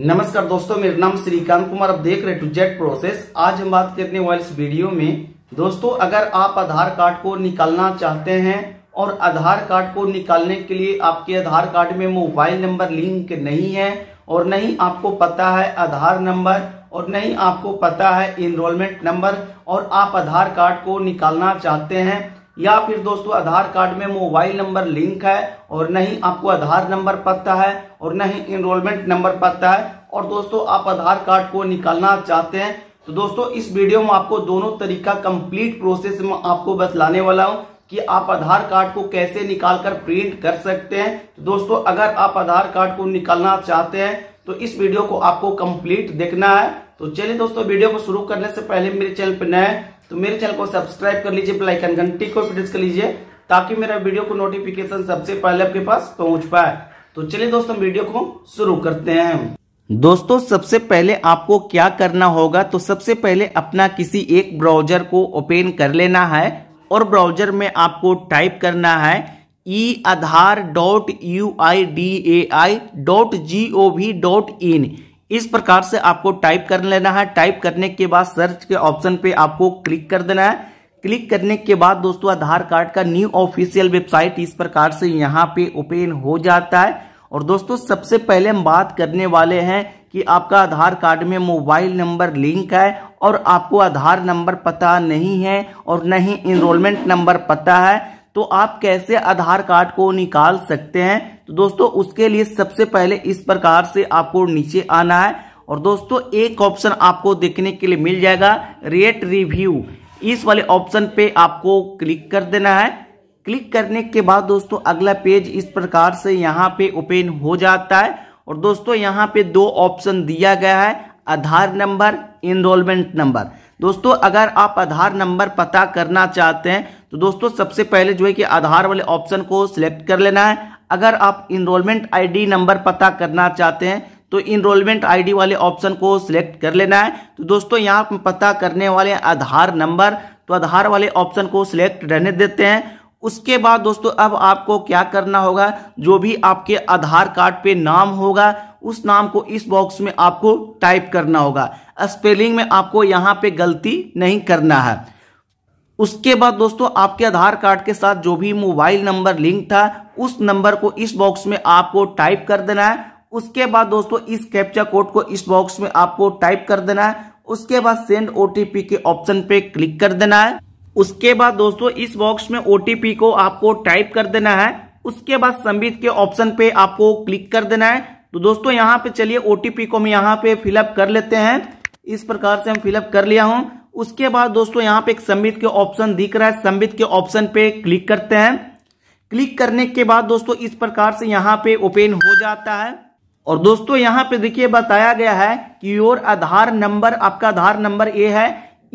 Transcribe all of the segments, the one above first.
नमस्कार दोस्तों मेरा नाम श्रीकांत कुमार आप देख रहे टू जेट प्रोसेस आज हम बात करने वाले इस वीडियो में दोस्तों अगर आप आधार कार्ड को निकालना चाहते हैं और आधार कार्ड को निकालने के लिए आपके आधार कार्ड में मोबाइल नंबर लिंक नहीं है और नहीं आपको पता है आधार नंबर और नहीं आपको पता है इनरोलमेंट नंबर और आप आधार कार्ड को निकालना चाहते हैं या फिर दोस्तों आधार कार्ड में मोबाइल नंबर लिंक है और नहीं आपको आधार नंबर पता है और नहीं इनरोलमेंट नंबर पता है और दोस्तों आप आधार कार्ड को निकालना चाहते हैं तो दोस्तों इस वीडियो में आपको दोनों तरीका कंप्लीट प्रोसेस में आपको बतलाने वाला हूँ कि आप आधार कार्ड को कैसे निकाल कर प्रिंट कर सकते हैं तो दोस्तों अगर आप आधार कार्ड को निकालना चाहते हैं तो इस वीडियो को आपको कंप्लीट देखना है तो चलिए दोस्तों वीडियो को शुरू करने से पहले मेरे चैनल पर नए तो मेरे चैनल को सब्सक्राइब कर लीजिए बेलाइकन घंटी को प्रेस कर लीजिए ताकि मेरा वीडियो को नोटिफिकेशन सबसे पहले आपके पास पहुंच पाए तो चलिए दोस्तों वीडियो को शुरू करते हैं दोस्तों सबसे पहले आपको क्या करना होगा तो सबसे पहले अपना किसी एक ब्राउजर को ओपन कर लेना है और ब्राउजर में आपको टाइप करना है e Aadhaar dot U I D A I dot G O V dot in इस प्रकार से आपको टाइप कर लेना है टाइप करने के बाद सर्च के ऑप्शन पे आपको क्लिक कर देना है क्लिक करने के बाद दोस्तों आधार कार्ड का न्यू ऑफिशियल वेबसाइट इस प्रकार से यहाँ पे ओपन हो जाता है और दोस्तों सबसे पहले हम बात करने वाले हैं कि आपका आधार कार्ड में मोबाइल नंबर लिंक है और आपको आधार नंबर पता नहीं है और न ही इनरोलमेंट नंबर पता है तो आप कैसे आधार कार्ड को निकाल सकते हैं तो दोस्तों उसके लिए सबसे पहले इस प्रकार से आपको नीचे आना है और दोस्तों एक ऑप्शन आपको देखने के लिए मिल जाएगा रेट रिव्यू इस वाले ऑप्शन पे आपको क्लिक कर देना है क्लिक करने के बाद दोस्तों अगला पेज इस प्रकार से यहाँ पे ओपन हो जाता है और दोस्तों यहाँ पे दो ऑप्शन दिया गया है आधार नंबर इनरोलमेंट नंबर दोस्तों अगर आप आधार नंबर पता करना चाहते हैं तो दोस्तों सबसे पहले जो है कि आधार वाले ऑप्शन को सिलेक्ट कर लेना है अगर आप इनरोलमेंट आईडी नंबर पता करना चाहते हैं तो इनरोलमेंट आईडी वाले ऑप्शन को सिलेक्ट कर लेना है तो दोस्तों यहाँ पता करने वाले आधार नंबर तो आधार वाले ऑप्शन को सिलेक्ट रहने देते हैं उसके बाद दोस्तों अब आपको क्या करना होगा जो भी आपके आधार कार्ड पे नाम होगा उस नाम को इस बॉक्स में आपको टाइप करना होगा स्पेलिंग में आपको यहाँ पे गलती नहीं करना है उसके बाद दोस्तों आपके आधार कार्ड के साथ जो भी मोबाइल नंबर लिंक था उस नंबर को इस बॉक्स में आपको टाइप कर देना है उसके बाद दोस्तों इस कैप्चा कोड को इस बॉक्स में आपको टाइप कर देना है उसके बाद सेंड ओटीपी के ऑप्शन पे क्लिक कर देना है उसके बाद दोस्तों इस बॉक्स में ओटीपी को आपको टाइप कर देना है उसके बाद संबित के ऑप्शन पे आपको क्लिक कर देना है तो दोस्तों यहाँ पे चलिए ओटीपी को हम यहाँ पे फिलअप कर लेते हैं इस प्रकार से हम फिलअप कर लिया हूं उसके बाद दोस्तों यहाँ पे एक संबित के ऑप्शन दिख रहा है संबित के ऑप्शन पे क्लिक करते हैं क्लिक करने के बाद दोस्तों इस प्रकार से यहाँ पे ओपन हो जाता है और दोस्तों यहाँ पे देखिए बताया गया है कि योर आधार नंबर आपका आधार नंबर ये है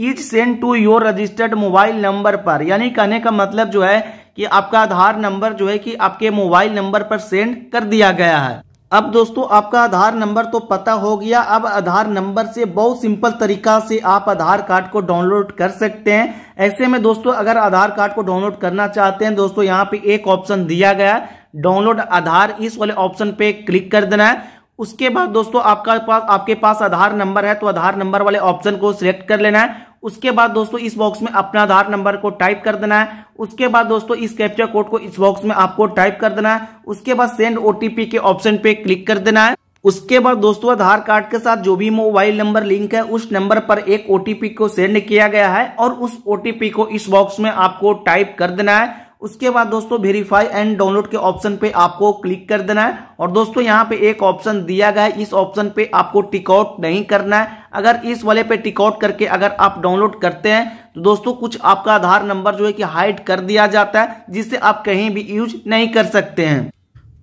is send to your registered mobile number पर यानी कहने का मतलब जो है कि आपका आधार नंबर जो है कि आपके मोबाइल नंबर पर सेंड कर दिया गया है अब दोस्तों आपका आधार नंबर तो पता हो गया अब आधार नंबर से बहुत सिंपल तरीका से आप आधार कार्ड को डाउनलोड कर सकते हैं ऐसे में दोस्तों अगर आधार कार्ड को डाउनलोड करना चाहते हैं दोस्तों यहाँ पे एक ऑप्शन दिया गया है डाउनलोड आधार इस वाले ऑप्शन पे क्लिक कर देना है उसके बाद दोस्तों आपका पास आपके पास आधार नंबर है तो आधार नंबर वाले ऑप्शन को सिलेक्ट कर लेना है उसके बाद दोस्तों इस बॉक्स में अपना आधार नंबर को टाइप कर देना है उसके बाद दोस्तों इस कैप्चर कोड को इस बॉक्स में आपको टाइप कर देना है उसके बाद सेंड ओटीपी के ऑप्शन पे क्लिक कर देना है उसके बाद दोस्तों आधार कार्ड के साथ जो भी मोबाइल नंबर लिंक है उस नंबर पर एक ओटीपी को सेंड किया गया है और उस ओटीपी को इस बॉक्स में आपको टाइप कर देना है उसके बाद दोस्तों वेरीफाई एंड डाउनलोड के ऑप्शन पे आपको क्लिक कर देना है और दोस्तों यहाँ पे एक ऑप्शन दिया गया है इस ऑप्शन पे आपको टिकआउट नहीं करना है अगर इस वाले पे टिकआउट करके अगर आप डाउनलोड करते हैं तो दोस्तों कुछ आपका आधार नंबर जो है कि हाइड कर दिया जाता है जिससे आप कहीं भी यूज नहीं कर सकते हैं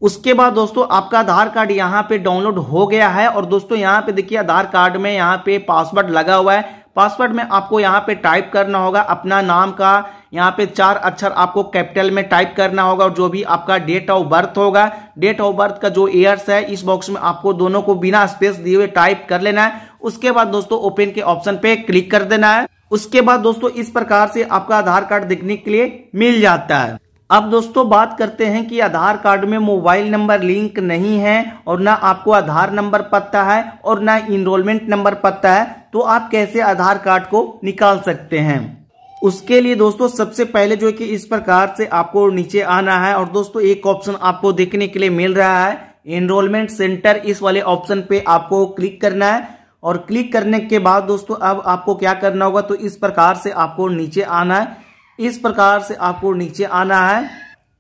उसके बाद दोस्तों आपका आधार कार्ड यहाँ पे डाउनलोड हो गया है और दोस्तों यहाँ पे देखिए आधार कार्ड में यहाँ पे पासवर्ड लगा हुआ है पासवर्ड में आपको यहाँ पे टाइप करना होगा अपना नाम का यहाँ पे चार अक्षर आपको कैपिटल में टाइप करना होगा और जो भी आपका डेट ऑफ बर्थ होगा डेट ऑफ बर्थ का जो ईयर्स है इस बॉक्स में आपको दोनों को बिना स्पेस दिए हुए टाइप कर लेना है उसके बाद दोस्तों ओपन के ऑप्शन पे क्लिक कर देना है उसके बाद दोस्तों इस प्रकार से आपका आधार कार्ड देखने के लिए मिल जाता है अब दोस्तों बात करते हैं कि आधार कार्ड में मोबाइल नंबर लिंक नहीं है और ना आपको आधार नंबर पता है और ना इनरोलमेंट नंबर पता है तो आप कैसे आधार कार्ड को निकाल सकते हैं उसके लिए दोस्तों सबसे पहले जो कि इस प्रकार से आपको नीचे आना है और दोस्तों एक ऑप्शन आपको देखने के लिए मिल रहा है एनरोलमेंट सेंटर इस वाले ऑप्शन पे आपको क्लिक करना है और क्लिक करने के बाद दोस्तों अब आपको क्या करना होगा तो इस प्रकार से आपको नीचे आना है इस प्रकार से आपको नीचे आना है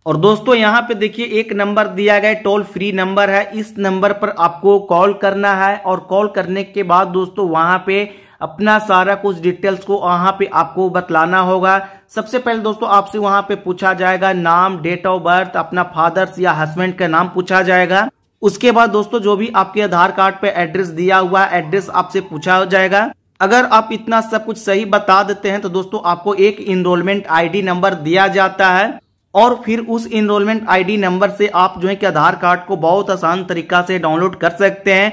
और दोस्तों यहाँ पे देखिए एक नंबर दिया गया टोल फ्री नंबर है इस नंबर पर आपको कॉल करना है और कॉल करने के बाद दोस्तों वहाँ पे अपना सारा कुछ डिटेल्स को वहाँ पे आपको बतलाना होगा सबसे पहले दोस्तों आपसे वहाँ पे पूछा जाएगा नाम डेट ऑफ बर्थ अपना फादर्स या हस्बैंड का नाम पूछा जाएगा उसके बाद दोस्तों जो भी आपके आधार कार्ड पे एड्रेस दिया हुआ एड्रेस आपसे पूछा जाएगा अगर आप इतना सब कुछ सही बता देते हैं तो दोस्तों आपको एक इनरोलमेंट आईडी नंबर दिया जाता है और फिर उस इनरोलमेंट आईडी नंबर से आप जो है कि आधार कार्ड को बहुत आसान तरीका से डाउनलोड कर सकते हैं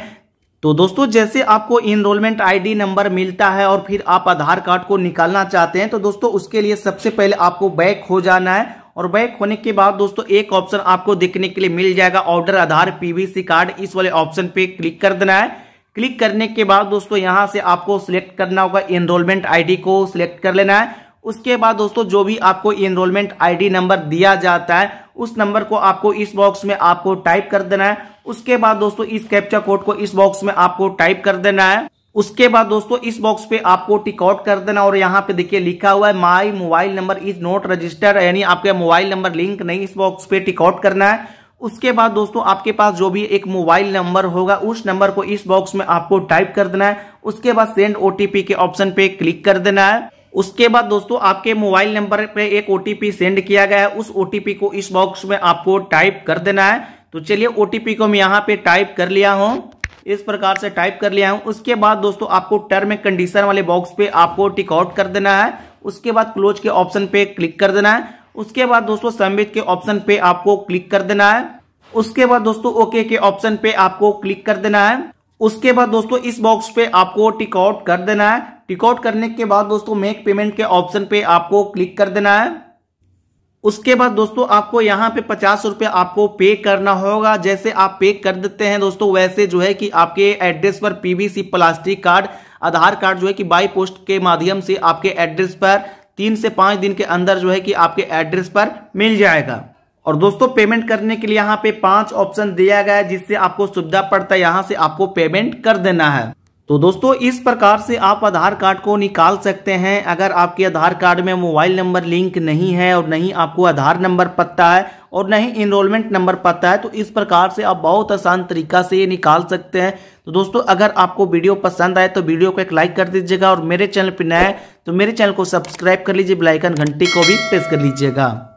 तो दोस्तों जैसे आपको इनरोलमेंट आईडी नंबर मिलता है और फिर आप आधार कार्ड को निकालना चाहते हैं तो दोस्तों उसके लिए सबसे पहले आपको बैक हो जाना है और बैक होने के बाद दोस्तों एक ऑप्शन आपको देखने के लिए मिल जाएगा ऑर्डर आधार पीवीसी कार्ड इस वाले ऑप्शन पे क्लिक कर देना है क्लिक करने के बाद दोस्तों यहां से आपको सिलेक्ट करना होगा एनरोलमेंट आईडी को सिलेक्ट कर लेना है उसके बाद दोस्तों जो भी आपको एनरोलमेंट आईडी नंबर दिया जाता है उस नंबर को आपको इस बॉक्स में आपको टाइप कर देना है उसके बाद दोस्तों इस कैप्चा कोड को इस बॉक्स में आपको टाइप कर देना है उसके बाद दोस्तों इस बॉक्स पे आपको टिकआउट कर देना और यहाँ पे देखिए लिखा हुआ है my mobile number is not register यानी आपका मोबाइल नंबर लिंक नहीं इस बॉक्स पे टिकआउट करना है उसके बाद दोस्तों आपके पास जो भी एक मोबाइल नंबर होगा उस नंबर को इस बॉक्स में आपको टाइप कर देना है उसके बाद सेंड ओटीपी के ऑप्शन पे क्लिक कर देना है उसके बाद दोस्तों आपके मोबाइल नंबर पे एक ओटीपी सेंड किया गया है उस ओटीपी को इस बॉक्स में आपको टाइप कर देना है तो चलिए ओटीपी को मैं यहाँ पे टाइप कर लिया हूँ इस प्रकार से टाइप कर लिया हूँ उसके बाद दोस्तों आपको टर्म एंड कंडीशन वाले बॉक्स पे आपको टिकआउट कर देना है उसके बाद क्लोज के ऑप्शन पे क्लिक कर देना है उसके बाद दोस्तों सबमिट के ऑप्शन पे आपको क्लिक कर देना है उसके बाद दोस्तों ओके के ऑप्शन पे आपको क्लिक कर देना है उसके बाद दोस्तों इस बॉक्स पे आपको टिकआउट कर देना है टिकआउट करने के बाद दोस्तों मेक पेमेंट के ऑप्शन पे आपको क्लिक कर देना है उसके बाद दोस्तों आपको यहाँ पे पचास रुपये आपको पे करना होगा जैसे आप पे कर देते हैं दोस्तों वैसे जो है कि आपके एड्रेस पर PVC plastic card Aadhaar card जो है कि बाई पोस्ट के माध्यम से आपके एड्रेस पर तीन से पाँच दिन के अंदर जो है कि आपके एड्रेस पर मिल जाएगा और दोस्तों पेमेंट करने के लिए यहाँ पे पांच ऑप्शन दिया गया है जिससे आपको सुविधा पड़ता है यहाँ से आपको पेमेंट कर देना है तो दोस्तों इस प्रकार से आप आधार कार्ड को निकाल सकते हैं अगर आपके आधार कार्ड में मोबाइल नंबर लिंक नहीं है और नहीं आपको आधार नंबर पता है और नहीं इनरोलमेंट नंबर पता है तो इस प्रकार से आप बहुत आसान तरीका से ये निकाल सकते हैं तो दोस्तों अगर आपको वीडियो पसंद आए तो वीडियो को एक लाइक कर दीजिएगा और मेरे चैनल पर नए तो मेरे चैनल को सब्सक्राइब कर लीजिए बेलाइकन घंटी को भी प्रेस कर लीजिएगा